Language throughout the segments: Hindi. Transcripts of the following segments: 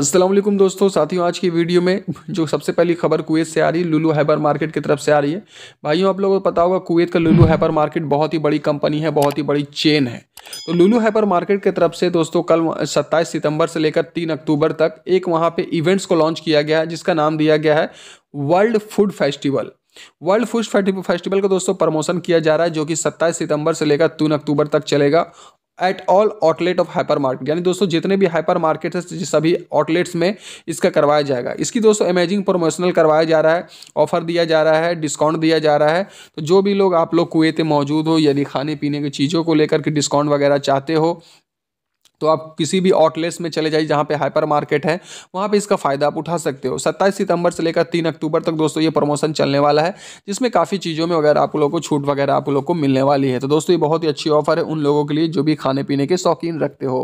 असलम दोस्तों साथियों आज की वीडियो में जो सबसे पहली खबर कुवैत से आ रही है लुलू हैबर मार्केट की तरफ से आ रही है भाइयों आप लोगों को पता होगा कुवैत का लुलू हैबर मार्केट बहुत ही बड़ी कंपनी है बहुत ही बड़ी चेन है तो लुलू हैपर मार्केट की तरफ से दोस्तों कल 27 सितंबर से लेकर 3 अक्टूबर तक एक वहाँ पे इवेंट्स को लॉन्च किया गया है जिसका नाम दिया गया है world food festival world food festival का दोस्तों प्रमोशन किया जा रहा है जो कि 27 सितंबर से लेकर 3 अक्टूबर तक चलेगा at all outlet of hypermarket यानी दोस्तों जितने भी हाइपर मार्केट है सभी आउटलेट्स में इसका करवाया जाएगा इसकी दोस्तों अमेजिंग प्रमोशनल करवाया जा रहा है ऑफर दिया जा रहा है डिस्काउंट दिया जा रहा है तो जो भी लोग आप लोग कुएँ मौजूद हो यदि खाने पीने की चीज़ों को लेकर के डिस्काउंट वगैरह चाहते हो तो आप किसी भी आउटलेट्स में चले जाइए जहाँ पे हाइपर मार्केट है वहाँ पे इसका फ़ायदा आप उठा सकते हो 27 सितंबर से लेकर 3 अक्टूबर तक दोस्तों ये प्रमोशन चलने वाला है जिसमें काफ़ी चीज़ों में वगैरह आप लोगों को छूट वगैरह आप लोग को मिलने वाली है तो दोस्तों ये बहुत ही अच्छी ऑफर है उन लोगों के लिए जो भी खाने पीने के शौकीन रखते हो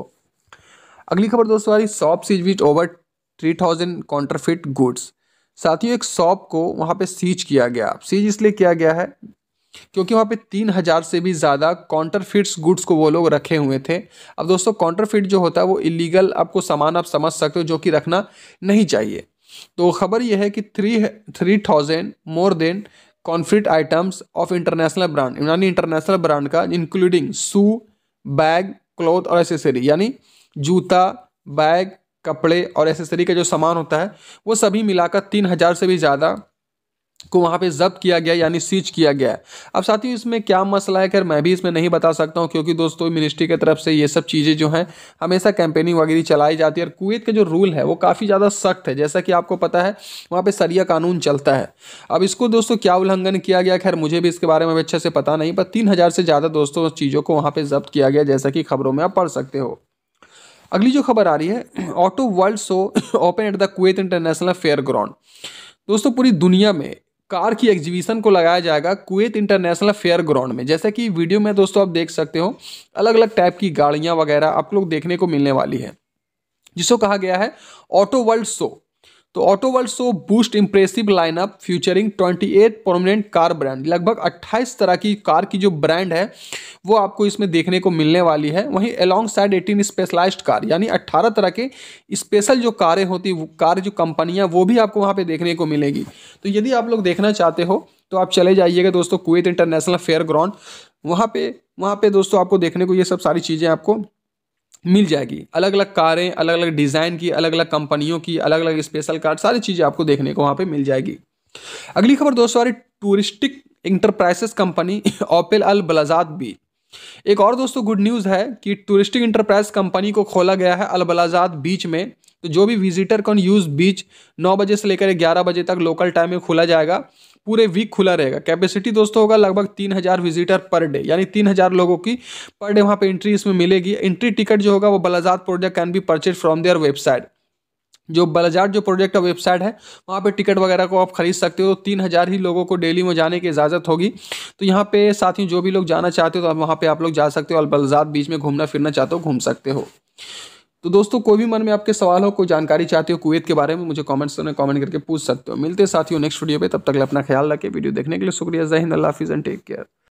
अगली खबर दोस्तों रही shop seize which over three thousand counterfeit goods ही एक शॉप को वहाँ पर सीज किया गया सीज इसलिए किया गया है क्योंकि वहाँ पे तीन हज़ार से भी ज़्यादा कॉन्टरफिट्स गुड्स को वो लोग रखे हुए थे अब दोस्तों कॉन्टरफिट जो होता है वो इलीगल आपको सामान आप समझ सकते हो जो कि रखना नहीं चाहिए तो खबर यह है कि three three thousand more than counterfeit items of international brand यानी इंटरनेशनल ब्रांड का इंक्लूडिंग शू बैग क्लोथ और एसेसरी यानी जूता बैग कपड़े और एसेसरी का जो सामान होता है वो सभी मिलाकर तीन हज़ार से भी ज़्यादा को वहाँ पे जब्त किया गया यानी सीज किया गया है अब साथियों इसमें क्या मसला है खैर मैं भी इसमें नहीं बता सकता हूँ क्योंकि दोस्तों मिनिस्ट्री की तरफ से ये सब चीज़ें जो हैं हमेशा कैंपेनिंग वगैरह चलाई जाती है और कुवैत का जो रूल है वो काफ़ी ज़्यादा सख्त है जैसा कि आपको पता है वहाँ पर सरिया कानून चलता है अब इसको दोस्तों क्या उल्लंघन किया गया खैर मुझे भी इसके बारे में अच्छे से पता नहीं पर तीन से ज़्यादा दोस्तों उस चीज़ों को वहाँ पर जब्त किया गया जैसा कि खबरों में आप पढ़ सकते हो अगली जो खबर आ रही है auto world show open at the Kuwait international fair ground दोस्तों पूरी दुनिया में कार की एग्जीबिशन को लगाया जाएगा कुवैत इंटरनेशनल फेयर ग्राउंड में जैसे कि वीडियो में दोस्तों आप देख सकते हो अलग अलग टाइप की गाड़ियां वगैरह आप लोग देखने को मिलने वाली है जिसको कहा गया है ऑटो वर्ल्ड शो तो auto world show boost impressive lineup featuring 28 permanent car brand लगभग 28 तरह की कार की जो ब्रांड है वो आपको इसमें देखने को मिलने वाली है वहीं alongside eighteen specialized car यानी अट्ठारह तरह के स्पेशल जो कारें होती कार जो कंपनियाँ वो भी आपको वहाँ पर देखने को मिलेगी तो यदि आप लोग देखना चाहते हो तो आप चले जाइएगा दोस्तों कुवैत इंटरनेशनल फेयर ग्राउंड वहाँ पे वहाँ पर दोस्तों आपको देखने को ये सब सारी चीज़ें आपको मिल जाएगी अलग अलग कारें अलग अलग डिज़ाइन की अलग अलग कंपनियों की अलग अलग स्पेशल कार सारी चीज़ें आपको देखने को वहाँ पर मिल जाएगी अगली खबर दोस्तों हमारी टूरिस्टिक इंटरप्राइजेस कंपनी ओपेल अल बलाजात भी एक और दोस्तों गुड न्यूज़ है कि टूरिस्टिक इंटरप्राइज कंपनी को खोला गया है अलबलाजात बीच में तो जो भी विजिटर कॉन यूज़ बीच नौ बजे से लेकर ग्यारह बजे तक लोकल टाइम में खोला जाएगा पूरे वीक खुला रहेगा कैपेसिटी दोस्तों होगा लगभग तीन हज़ार विजिटर पर डे यानी तीन हज़ार लोगों की पर डे वहाँ पे एंट्री इसमें मिलेगी एंट्री टिकट जो होगा वो बलाजात project can be purchase from their website जो बलाजार जो प्रोजेक्ट का वेबसाइट है वहाँ पे टिकट वगैरह को आप खरीद सकते हो तो तीन हज़ार ही लोगों को डेली में जाने की इजाज़त होगी तो यहाँ पे साथियों जो भी लोग जाना चाहते हो तो आप वहाँ पे आप लोग जा सकते हो और बलजार बीच में घूमना फिरना चाहते हो घूम सकते हो तो दोस्तों कोई भी मन में आपके सवाल हो कोई जानकारी चाहते हो कुवैत के बारे में मुझे कॉमेंट्स में कमेंट करके पूछ सकते हो मिलते साथियों नेक्स्ट वीडियो पर तब तक अपना ख्याल रखें वीडियो देखने के लिए शुक्रिया जय अल्लाह हाफिज़ एंड टेक केयर